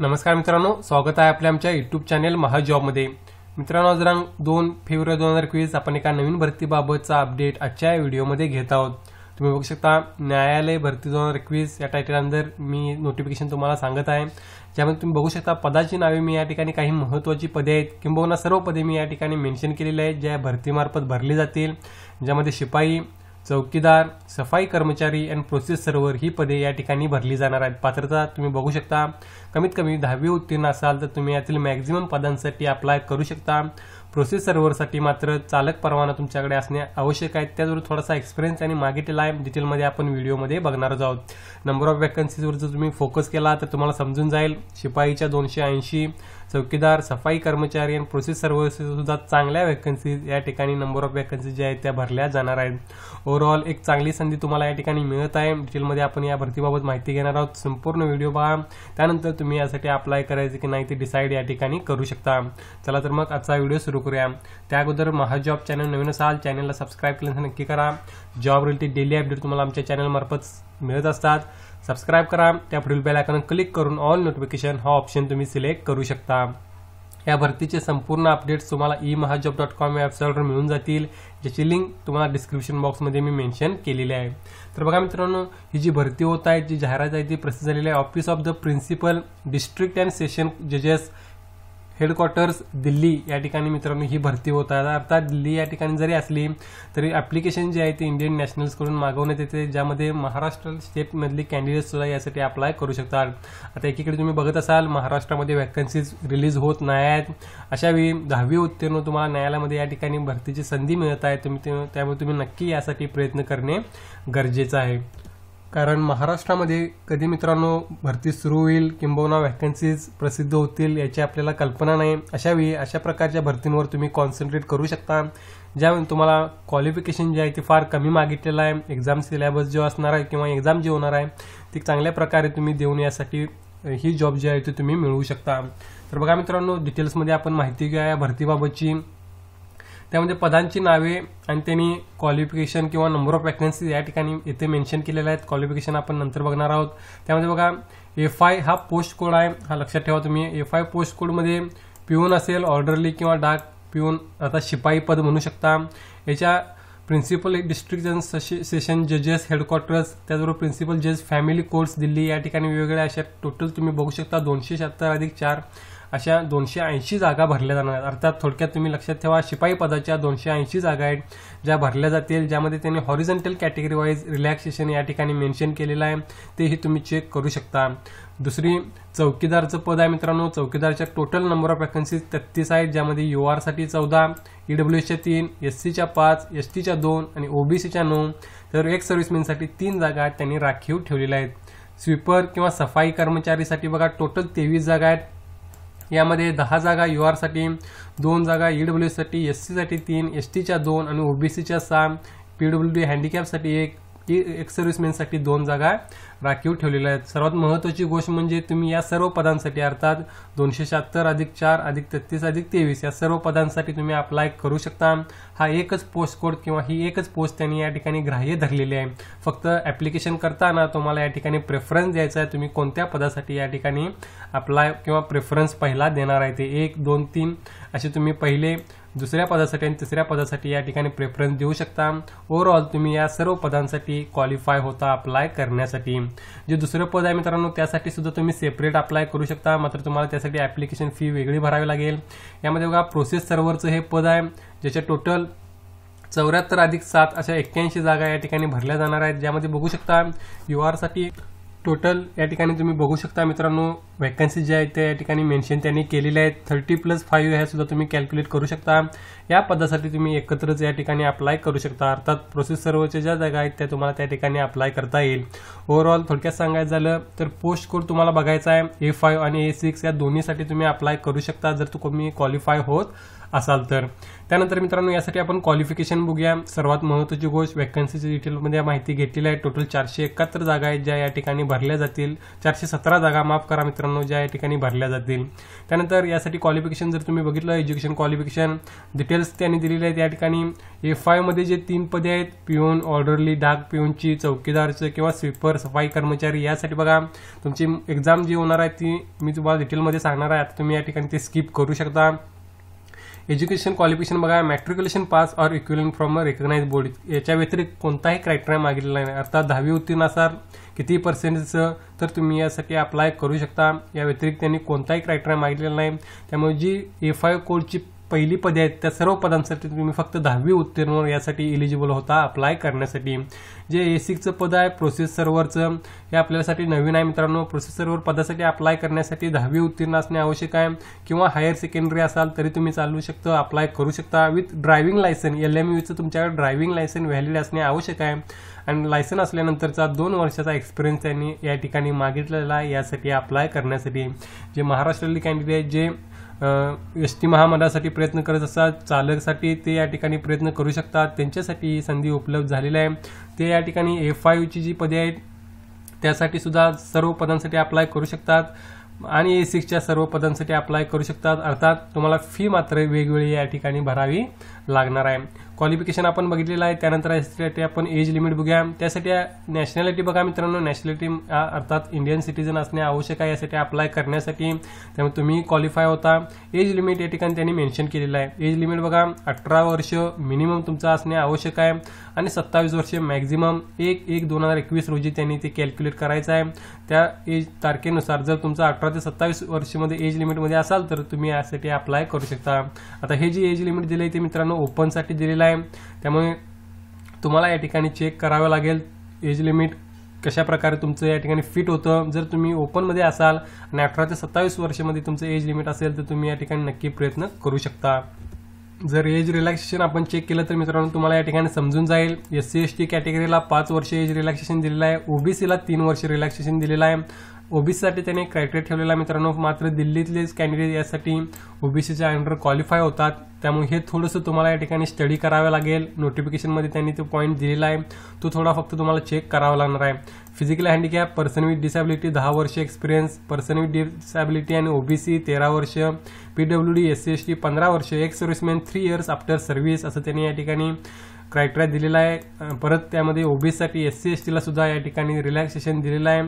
नमस्कार मित्रांनो स्वागत आहे आपल्या आमच्या युट्यूब चॅनेल महाजॉबमध्ये मित्रांनो जरांग दोन फेब्रुवारी दोन हजार एकवीस आपण एका नवीन भरतीबाबतचा अपडेट आजच्या व्हिडिओमध्ये घेत आहोत तुम्ही बघू शकता न्यायालय भरती दोन हजार एकवीस या टायटलनंतर मी नोटिफिकेशन तुम्हाला सांगत आहे ज्यामध्ये तुम्ही बघू शकता पदाची नावे मी या ठिकाणी काही महत्त्वाची पदे आहेत किंबहुना सर्व पदे मी या ठिकाणी मेन्शन केलेली आहेत ज्या भरतीमार्फत भरली जातील ज्यामध्ये शिपाई चौकीदार सफाई कर्मचारी अँड प्रोसेस सर्व्हर ही पदे या ठिकाणी भरली जाणार आहेत पात्रता तुम्ही बघू शकता कमीत कमी दहावी उत्तीर्ण असाल तर तुम्ही यातील मॅक्झिमम पदांसाठी अप्लाय करू शकता प्रोसेसरवरसाठी मात्र चालक परवाना तुमच्याकडे असणे आवश्यक आहे त्याचबरोबर थोडासा एक्सपिरियन्स आणि मागेटील आहे डिटेलमध्ये आपण व्हिडिओमध्ये बघणारच आहोत नंबर ऑफ वॅकन्सीजवर जर तुम्ही फोकस केला तर तुम्हाला समजून जाईल शिपाईच्या दोनशे ऐंशी चौकीदार सफाई कर्मचारी आणि प्रोसेस सुद्धा चांगल्या वॅकन्सीज या ठिकाणी नंबर ऑफ वॅकन्सीज ज्या आहेत त्या भरल्या जाणार आहेत ओव्हरऑल एक चांगली संधी तुम्हाला या ठिकाणी मिळत आहे डिटेलमध्ये आपण या भरतीबाबत माहिती घेणार आहोत संपूर्ण व्हिडिओ पहा त्यानंतर तुम्ही यासाठी अप्लाय करायचं की नाही ते डिसाईड या ठिकाणी करू शकता चला तर मग आजचा व्हिडिओ सुरू सुरू करूया त्या अगोदर महाजॉब चॅनल नवीन असाल चॅनलला सबस्क्राईब केल्यानंतर नक्की करा जॉब रिलेटेड डेली अपडेट तुम्हाला आमच्या चॅनलमार्फत मिळत असतात सबस्क्राईब करा त्या पुढील बेल आयकॉन क्लिक करून ऑल नोटिफिकेशन हा ऑप्शन तुम्ही सिलेक्ट करू शकता या भरतीचे संपूर्ण अपडेट्स तुम्हाला ई महाजॉब डॉट कॉम या वेबसाईटवर मिळून जातील ज्याची लिंक तुम्हाला डिस्क्रिप्शन बॉक्समध्ये मी मेन्शन केलेली आहे तर बघा मित्रांनो ही जी भरती होत आहे जी जाहिरात आहे ती प्रसिद्ध झालेली आहे office of the principal district and session जजेस हेडक्वार्टर्स दिल्ली या ठिकाणी मित्रांनो ही भरती होत आहे अर्थात दिल्ली या ठिकाणी जरी असली तरी ॲप्लिकेशन जे आहे ते इंडियन नॅशनल्सकडून मागवण्यात येते ज्यामध्ये महाराष्ट्र स्टेटमधली सुद्धा यासाठी अप्लाय करू शकतात आता एकीकडे तुम्ही बघत असाल महाराष्ट्रामध्ये व्हॅकन्सीज रिलीज होत नाही आहेत अशावेळी दहावी उत्तीर्ण तुम्हाला न्यायालयामध्ये या ठिकाणी भरतीची संधी मिळत आहे तुम्ही त्यामुळे तुम्ही नक्की यासाठी प्रयत्न करणे गरजेचं आहे कारण महाराष्ट्रामध्ये कधी मित्रांनो भरती सुरू होईल किंबहुना व्हॅकन्सीज प्रसिद्ध होतील याची आपल्याला कल्पना नाही अशावेळी अशा प्रकारच्या भरतींवर तुम्ही कॉन्सन्ट्रेट करू शकता ज्यावेळी तुम्हाला क्वालिफिकेशन जे आहे ते फार कमी मागितलेलं आहे एक्झाम सिलेबस जो असणार आहे किंवा एक्झाम जी होणार आहे ती चांगल्या प्रकारे तुम्ही देऊन यासाठी ही जॉब जी आहे ती तुम्ही मिळवू शकता तर बघा मित्रांनो डिटेल्समध्ये आपण माहिती घ्या या भरतीबाबतची त्यामध्ये पदांची नावे आणि त्यांनी क्वालिफिकेशन किंवा नंबर ऑफ वॅकन्सी या ठिकाणी येथे मेन्शन केलेल्या आहेत क्वालिफिकेशन आपण नंतर बघणार आहोत त्यामध्ये बघा एफ आय हा पोस्ट कोड आहे हा लक्षात ठेवा तुम्ही एफ आय पोस्ट कोडमध्ये पिऊन असेल ऑर्डरली किंवा डाक पिऊन आता शिपाई पद म्हणू शकता याच्या प्रिन्सिपल डिस्ट्रिक्ट सेशन जजेस हेडक्वार्टर्स त्याचबरोबर प्रिन्सिपल जज फॅमिली कोर्ट्स दिल्ली या ठिकाणी वेगवेगळ्या अशा टोटल तुम्ही बघू शकता दोनशे शहात्तर अधिक चार अशा दोनशे ऐंशी जागा भरल्या जाणार अर्थात थोडक्यात तुम्ही लक्षात ठेवा शिपाई पदाच्या दोनशे ऐंशी जागा आहेत ज्या भरल्या जातील ज्यामध्ये त्यांनी हॉरिझॉन्टल कॅटेगरी वाईज रिलॅक्सेशन या ठिकाणी मेन्शन केलेलं आहे तेही तुम्ही चेक करू शकता दुसरी चौकीदारचं पद आहे मित्रांनो चौकीदारच्या टोटल नंबर ऑफ वॅकन्सीज तेहतीस आहेत ज्यामध्ये यू आरसाठी चौदा ईडब्ल्यूएसच्या तीन एस सीच्या पाच एस टीच्या दोन आणि ओबीसीच्या नऊ तर एक सर्व्हिसमॅनसाठी तीन जागा आहेत त्यांनी राखीव ठेवलेल्या आहेत स्वीपर किंवा सफाई कर्मचारीसाठी बघा टोटल तेवीस जागा आहेत यामध्ये दहा जागा यू आरसाठी दोन जागा ई e डब्ल्यू एससाठी एस सीसाठी तीन एस टीच्या दोन आणि ओबीसीच्या सहा पी डब्ल्यू डी हँडिकॅपसाठी एक की एक सर्व्हिसमॅनसाठी दोन जागा राखीव ठेवलेल्या आहेत सर्वात महत्वाची गोष्ट म्हणजे तुम्ही या सर्व पदांसाठी अर्थात दोनशे शहात्तर अधिक चार अधिक तेहतीस अधिक तेवीस या सर्व पदांसाठी तुम्ही अप्लाय करू शकता हा एकच पोस्ट कोड किंवा ही एकच पोस्ट त्यांनी या ठिकाणी ग्राह्य धरलेली आहे फक्त ॲप्लिकेशन करताना तुम्हाला या ठिकाणी प्रेफरन्स द्यायचा आहे तुम्ही कोणत्या पदासाठी या ठिकाणी अप्लाय किंवा प्रेफरन्स पहिला देणार आहे ते एक दोन तीन असे तुम्ही पहिले दुसऱ्या पदासाठी आणि तिसऱ्या पदासाठी या ठिकाणी प्रेफरन्स देऊ शकता ओव्हरऑल तुम्ही या सर्व पदांसाठी क्वालिफाय होता अप्लाय करण्यासाठी जे दुसरं पद आहे मित्रांनो त्यासाठी सुद्धा तुम्ही सेपरेट अप्लाय करू शकता मात्र तुम्हाला त्यासाठी ॲप्लिकेशन फी वेगळी भरावी लागेल यामध्ये बघा प्रोसेस सर्व्हरचं हे पद आहे ज्याच्या टोटल चौऱ्याहत्तर अधिक सात अशा एक्क्याऐंशी जागा या ठिकाणी भरल्या जाणार आहेत ज्यामध्ये बघू शकता युआरसाठी टोटल या ठिकाणी तुम्ही बघू शकता मित्रांनो वॅकन्सी ज्या आहेत त्या या ठिकाणी मेन्शन त्यांनी केलेल्या आहेत थर्टी प्लस फाईव्ह ह्या सुद्धा तुम्ही कॅल्क्युलेट करू शकता या पदासाठी तुम्ही एकत्रच या ठिकाणी अप्लाय करू शकता अर्थात प्रोसेस सर्वच्या ज्या जागा आहेत त्या तुम्हाला त्या ठिकाणी अप्लाय करता येईल ओव्हरऑल थोडक्यात सांगायचं झालं तर पोस्ट कोड तुम्हाला बघायचा आहे ए फाईव्ह आणि ए सिक्स या दोन्हीसाठी तुम्ही अप्लाय करू शकता जर तुम्ही क्वालिफाय होत असाल तर त्यानंतर मित्रांनो यासाठी आपण क्वालिफिकेशन बघूया सर्वात महत्त्वाची गोष्ट वॅकन्सीची डिटेलमध्ये माहिती घेतलेली आहे टोटल चारशे एकाहत्तर जागा आहेत ज्या या ठिकाणी भरल्या जातील चारशे सतरा जागा माफ करा मित्रांनो ज्या या ठिकाणी भरल्या जातील त्यानंतर यासाठी क्वालिफिकेशन जर तुम्ही बघितलं एज्युकेशन क्वालिफिकेशन डिटेल्स त्यांनी दिलेले आहेत या ठिकाणी एफ आयमध्ये जे तीन पदे आहेत पिऊन ऑर्डरली डाक पिऊनची चौकीदारचं किंवा स्वीपर सफाई कर्मचारी यासाठी बघा तुमची एक्झाम जी होणार आहे ती मी तुम्हाला डिटेलमध्ये सांगणार आहे आता तुम्ही या ठिकाणी ते स्किप करू शकता एज्युकेशन क्वालिफिकेशन बघा matriculation pass or equalling from a board याच्या व्यतिरिक्त कोणताही क्रायटेरिया मागितलेला नाही अर्थात दहावी उत्तीर्णासार किती पर्सेंटेजचं तर तुम्ही यासाठी अप्लाय करू शकता या व्यतिरिक्त त्यांनी कोणताही क्रायटेरिया मागितलेला नाही त्यामुळे जी एफ आय कोडची पहिली पदे आहेत त्या सर्व पदांसाठी तुम्ही फक्त दहावी उत्तीर्ण यासाठी एलिजिबल होता अप्लाय करण्यासाठी जे एसिकचं पद आहे प्रोसेस सर्व्हरचं हे आपल्यासाठी नवीन आहे मित्रांनो प्रोसेस सर्व्हर पदासाठी अप्लाय करण्यासाठी दहावी उत्तीर्ण असणे आवश्यक आहे किंवा हायर सेकंडरी असाल तरी तुम्ही चालू शकता अप्लाय करू शकता with driving licence L M यूचं तुमच्याकडे ड्रायव्हिंग लायसन व्हॅलिड असणे आवश्यक आहे आणि लायसन असल्यानंतरचा दोन वर्षाचा एक्सपिरियन्स त्यांनी या ठिकाणी मागितलेला आहे यासाठी अप्लाय करण्यासाठी जे महाराष्ट्रातील कॅन्डिडेट जे एस टी महामंडळासाठी प्रयत्न करत असतात चालकसाठी ते या ठिकाणी प्रयत्न करू शकतात त्यांच्यासाठी ही संधी उपलब्ध झालेली आहे ते या ठिकाणी एफ आय यूची जी पदे आहेत त्यासाठी सुद्धा सर्व पदांसाठी अप्लाय करू शकतात आणि ए सिक्सच्या सर्व पदांसाठी अप्लाय करू शकतात अर्थात तुम्हाला फी मात्र वेगवेगळी या ठिकाणी भरावी लागणार आहे क्वालिफिकेशन आपण बघितलेलं आहे त्यानंतर यासाठी आपण एज लिमिट बघूया त्यासाठी नॅशनॅलिटी बघा मित्रांनो नॅशनॅलिटी अर्थात इंडियन सिटीजन असणे आवश्यक आहे यासाठी अप्लाय करण्यासाठी त्यामुळे तुम्ही क्वालिफाय होता एज लिमिट या ठिकाणी त्यांनी मेन्शन केलेलं आहे एज लिमिट बघा अठरा वर्ष मिनिमम तुमचं असणे आवश्यक आहे आणि सत्तावीस वर्ष मॅक्झिमम एक एक दोन हजार एकवीस रोजी त्यांनी ते कॅल्क्युलेट करायचं आहे त्या एज तारखेनुसार जर तुमचं अठरा ते सत्तावीस वर्षमध्ये एज लिमिटमध्ये असाल तर तुम्ही यासाठी अप्लाय करू शकता आता हे जी एज लिमिट दिली आहे ते मित्रांनो ओपनसाठी दिलेला आहे त्यामुळे तुम्हाला या ठिकाणी चेक करावं लागेल एज लिमिट कशा प्रकारे तुमचं या ठिकाणी फिट होतं जर तुम्ही ओपनमध्ये असाल आणि अठरा ते सत्तावीस वर्षामध्ये तुमचं एज लिमिट असेल तर तुम्ही या ठिकाणी नक्की प्रयत्न करू शकता जर एज रिलॅक्सेशन आपण चेक केलं तर मित्रांनो तुम्हाला या ठिकाणी समजून जाईल एस सी एस टी कॅटेगरीला पाच वर्ष एज रिलॅक्सेशन दिलेलं आहे ओबीसीला तीन वर्ष रिलॅक्सेशन दिलेलं आहे ओबीसीसाठी त्याने क्रायटेरिया ठेवलेला आहे मित्रांनो मात्र दिल्लीतलेच कॅन्डिडेट यासाठी ओबीसीच्या अंडर क्वालिफाय होतात त्यामुळे हे थोडंसं तुम्हाला या ठिकाणी स्टडी करावं लागेल नोटिफिकेशनमध्ये त्यांनी तो पॉईंट दिलेला आहे तो थोडा फक्त तुम्हाला चेक करावा लागणार आहे physical handicap person with disability दहा वर्ष एक्सपिरियन्स पर्सन विथ डिसॅबिलिटी आणि ओबीसी तेरा वर्ष P W D S C S T पंधरा वर्ष ex serviceman three years after service असं त्यांनी या ठिकाणी क्रायटेरिया दिलेला आहे परत त्यामध्ये ओबीसीसाठी एस सी एस टीला सुद्धा या ठिकाणी रिलॅक्सेशन दिलेलं आहे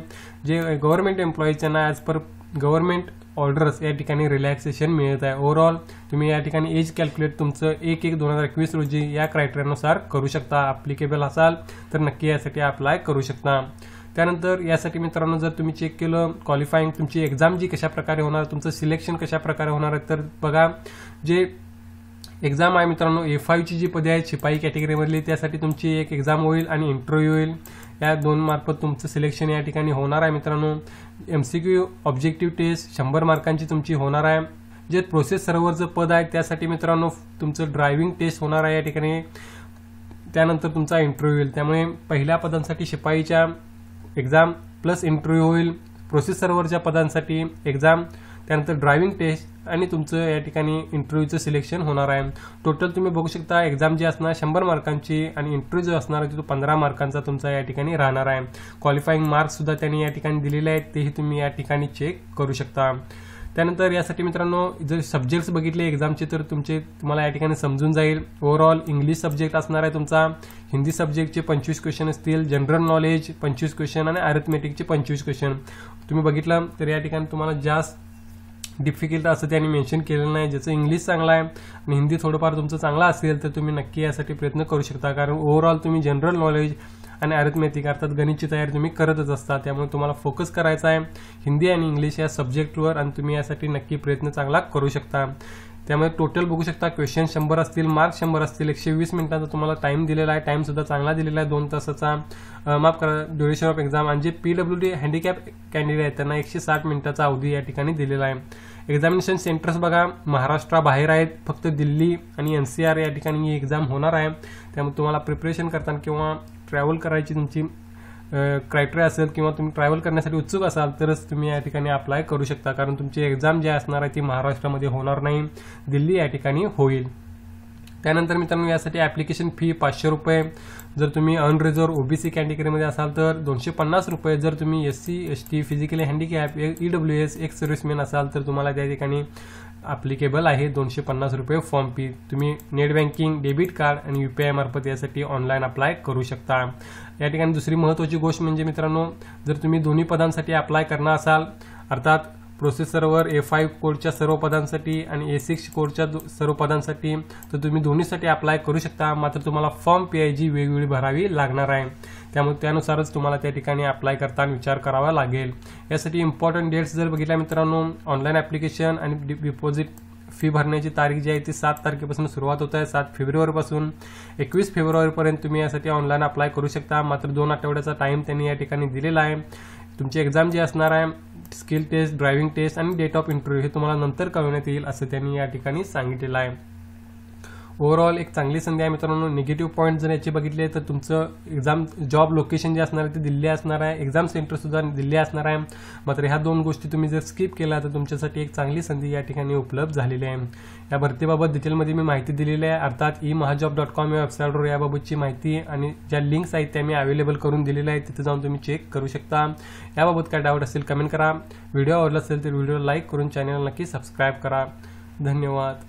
जे government employees as per government orders या ठिकाणी रिलॅक्सेशन मिळत आहे ओव्हरऑल तुम्ही या ठिकाणी एज कॅल्क्युलेट तुमचं एक एक दोन हजार एकवीस रोजी या क्रायटेरियानुसार करू शकता अप्लिकेबल असाल तर नक्की यासाठी अप्लाय करू शकता त्यानंतर यासाठी मित्रांनो जर तुम्ही चेक केलं क्वालिफाईंग तुमची एक्झाम जी कशा प्रकारे होणार तुमचं सिलेक्शन कशा प्रकारे होणार आहे तर बघा जे एक्झाम आहे मित्रांनो ए फायची जी पदे आहेत शिपाई कॅटेगरीमधली त्यासाठी तुमची एक एक्झाम होईल आणि इंटरव्ह्यू होईल या दोन मार्फत तुमचं सिलेक्शन या ठिकाणी होणार आहे मित्रांनो M C Q objective test शंभर मार्कांची तुमची होणार आहे जे प्रोसेस सर्व्हरचं पद आहे त्यासाठी मित्रांनो तुमचं ड्रायव्हिंग टेस्ट होणार आहे या ठिकाणी त्यानंतर तुमचा इंटरव्ह्यू होईल त्यामुळे पहिल्या पदांसाठी शिपाईच्या एक्झाम प्लस इंटरव्ह्यू होईल प्रोसेस सर्व्हरच्या पदांसाठी एक्झाम त्यानंतर ड्रायव्हिंग टेस्ट आणि तुमचं या ठिकाणी इंटरव्ह्यूचं सिलेक्शन होणार आहे टोटल तुम्ही बघू शकता एक्झाम जी असणार शंभर मार्कांची आणि इंटरव्ह्यू जो असणार तो पंधरा मार्कांचा तुमचा या ठिकाणी राहणार आहे क्वालिफाईंग सुद्धा त्यांनी या ठिकाणी दिलेले आहेत तेही तुम्ही या ठिकाणी चेक करू शकता त्यानंतर यासाठी मित्रांनो जर सब्जेक्ट्स बघितले एक्झामचे तर तुमचे तुम्हाला या ठिकाणी समजून जाईल ओव्हरऑल इंग्लिश सब्जेक्ट असणार आहे तुमचा हिंदी सब्जेक्टचे पंचवीस क्वेश्चन असतील जनरल नॉलेज पंचवीस क्वेश्चन आणि अरिथमेटिकचे पंचवीस क्वेश्चन तुम्ही बघितलं तर या ठिकाणी तुम्हाला जास्त डिफिकल्ट असं त्यांनी मेन्शन केलेलं नाही ज्याचं इंग्लिश चांगला आहे आणि हिंदी थोडंफार तुमचं चांगला असेल तर तुम्ही नक्की यासाठी प्रयत्न करू शकता कारण ओव्हरऑल तुम्ही जनरल नॉलेज आणि अरिथमेटिक अर्थात गणितची तयारी तुम्ही करतच असता त्यामुळे तुम्हाला फोकस करायचा आहे हिंदी आणि इंग्लिश या सब्जेक्टवर आणि तुम्ही यासाठी नक्की प्रयत्न चांगला करू शकता त्यामुळे टोटल बघू शकता क्वेश्चन शंभर असतील मार्क शंभर असतील एकशे वीस मिनिटाचा तुम्हाला टाईम दिलेला आहे सुद्धा चांगला दिलेला आहे दोन तासाचा माफ करा ड्युरेशन ऑफ एक्झाम आणि जे P W D handicap candidate आहेत त्यांना एकशे साठ मिनिटाचा अवधी या ठिकाणी दिलेला आहे एक्झामिनेशन सेंटर्स बघा महाराष्ट्राबाहेर आहेत फक्त दिल्ली आणि एन सी आर या ठिकाणी ही एक्झाम होणार आहे त्यामुळे तुम्हाला प्रिपरेशन करताना किंवा ट्रॅव्हल करायची तुमची क्रायटेरिया असेल किंवा तुम्ही ट्रॅव्हल करण्यासाठी उत्सुक असाल तरच तुम्ही या ठिकाणी अप्लाय करू शकता कारण तुमची एक्झाम जी असणार आहे ती महाराष्ट्रामध्ये होणार नाही दिल्ली या ठिकाणी होईल त्यानंतर मित्रांनो यासाठी ॲप्लिकेशन फी पाचशे रुपये जर तुम्ही अनरिझर्व ओबीसी कॅटेगरीमध्ये असाल तर दोनशे पन्नास रुपये जर तुम्ही S C S T physically handicap E W S ex serviceman असाल तर तुम्हाला त्या ठिकाणी ॲप्लिकेबल आहे दोनशे पन्नास रुपये फॉर्म फी तुम्ही नेट बँकिंग डेबिट कार्ड आणि यू पी मार्फत यासाठी ऑनलाईन अप्लाय करू शकता या ठिकाणी दुसरी महत्त्वाची गोष्ट म्हणजे मित्रांनो जर तुम्ही दोन्ही पदांसाठी अप्लाय करणार असाल अर्थात प्रोसेसरवर ए फाईव्ह कोडच्या सर्व पदांसाठी आणि ए सिक्स कोडच्या सर्व पदांसाठी तर तुम्ही दोन्हीसाठी अप्लाय करू शकता मात्र तुम्हाला फॉर्म पी आय जी वेगवेगळी भरावी लागणार आहे त्यामुळे त्यानुसारच तुम्हाला त्या ठिकाणी अप्लाय करताना विचार करावा लागेल यासाठी इम्पॉर्टंट डेट्स जर बघितल्या मित्रांनो ऑनलाईन ॲप्लिकेशन आणि डिपॉझिट फी भरण्याची तारीख जी आहे ती सात तारखेपासून सुरुवात होत आहे सात फेब्रुवारीपासून एकवीस फेब्रुवारीपर्यंत तुम्ही यासाठी ऑनलाईन अप्लाय करू शकता मात्र दोन आठवड्याचा टाईम त्यांनी या ठिकाणी दिलेला आहे तुमची एक्झाम जी असणार आहे स्किल टेस्ट ड्रायव्हिंग टेस्ट आणि डेट ऑफ इंटरव्ह्यू हे तुम्हाला नंतर कळवण्यात येईल असं त्यांनी या ठिकाणी सांगितलेलं आहे ओव्हरऑल एक चांगली संधी आहे मित्रांनो निगेटिव्ह पॉईंट जर याचे बघितले तर तुमचं एक्झाम जॉब लोकेशन जे असणार आहे ते दिल्ली असणार आहे एक्झाम सेंटरसुद्धा दिल्ली असणार आहे मात्र ह्या दोन गोष्टी तुम्ही जर स्किप केल्या तर तुमच्यासाठी एक चांगली संधी या ठिकाणी उपलब्ध झालेली आहे या भरतीबाबत डिटेलमध्ये मी माहिती दिलेली आहे अर्थात ई महाजॉब डॉट कॉम या वेबसाईटवर याबाबतची माहिती आणि ज्या लिंक्स आहेत त्या मी अवेलेबल करून दिलेल्या आहेत तिथे जाऊन तुम्ही चेक करू शकता याबाबत काय डाऊट असेल कमेंट करा व्हिडिओ आवडला असेल तर व्हिडिओ लाईक करून चॅनल नक्की सबस्क्राईब करा धन्यवाद